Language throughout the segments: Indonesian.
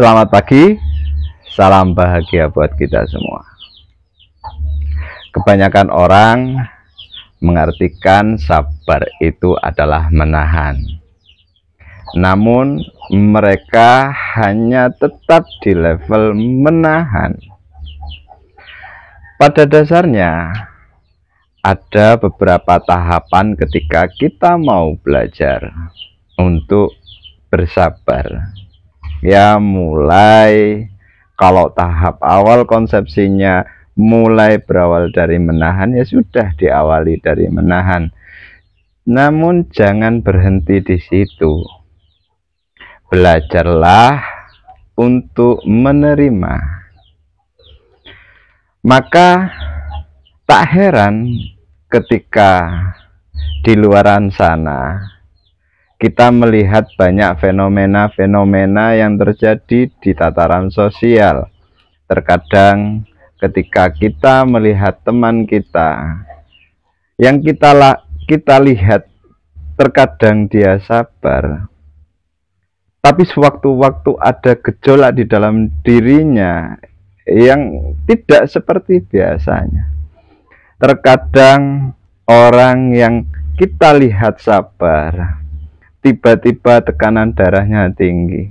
selamat pagi, salam bahagia buat kita semua. Kebanyakan orang mengartikan sabar itu adalah menahan. Namun mereka hanya tetap di level menahan. Pada dasarnya ada beberapa tahapan ketika kita mau belajar untuk bersabar ya mulai kalau tahap awal konsepsinya mulai berawal dari menahan ya sudah diawali dari menahan namun jangan berhenti di situ belajarlah untuk menerima maka tak heran ketika di luaran sana kita melihat banyak fenomena-fenomena yang terjadi di tataran sosial. Terkadang ketika kita melihat teman kita yang kita la, kita lihat terkadang dia sabar. Tapi sewaktu-waktu ada gejolak di dalam dirinya yang tidak seperti biasanya. Terkadang orang yang kita lihat sabar tiba-tiba tekanan darahnya tinggi,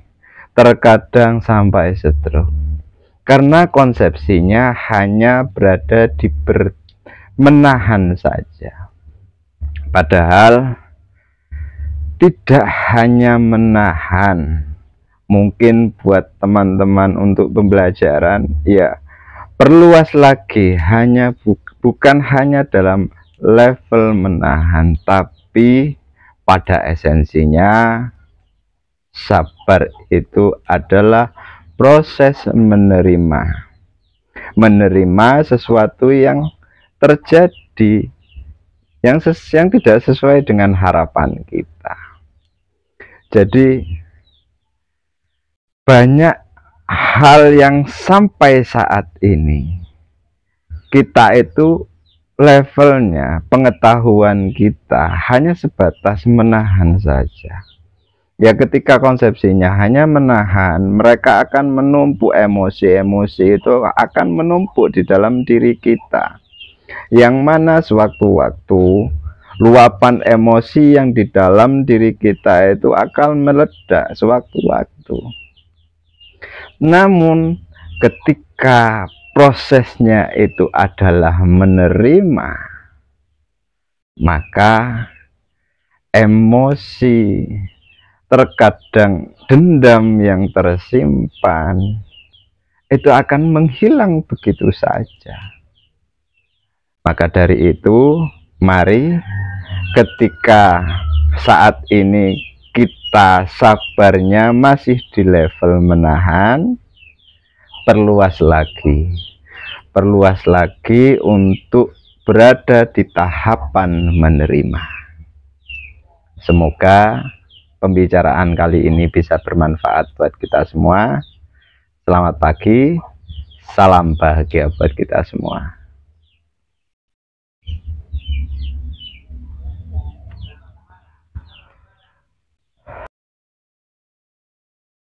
terkadang sampai stroke. Karena konsepsinya hanya berada di ber menahan saja. Padahal tidak hanya menahan. Mungkin buat teman-teman untuk pembelajaran ya perluas lagi hanya bu bukan hanya dalam level menahan tapi pada esensinya sabar itu adalah proses menerima menerima sesuatu yang terjadi yang ses yang tidak sesuai dengan harapan kita jadi banyak hal yang sampai saat ini kita itu levelnya pengetahuan kita hanya sebatas menahan saja. Ya ketika konsepsinya hanya menahan, mereka akan menumpuk emosi-emosi itu akan menumpuk di dalam diri kita. Yang mana sewaktu-waktu luapan emosi yang di dalam diri kita itu akan meledak sewaktu-waktu. Namun ketika prosesnya itu adalah menerima, maka emosi terkadang dendam yang tersimpan itu akan menghilang begitu saja. Maka dari itu, mari ketika saat ini kita sabarnya masih di level menahan, perluas lagi perluas lagi untuk berada di tahapan menerima. Semoga pembicaraan kali ini bisa bermanfaat buat kita semua. Selamat pagi, salam bahagia buat kita semua.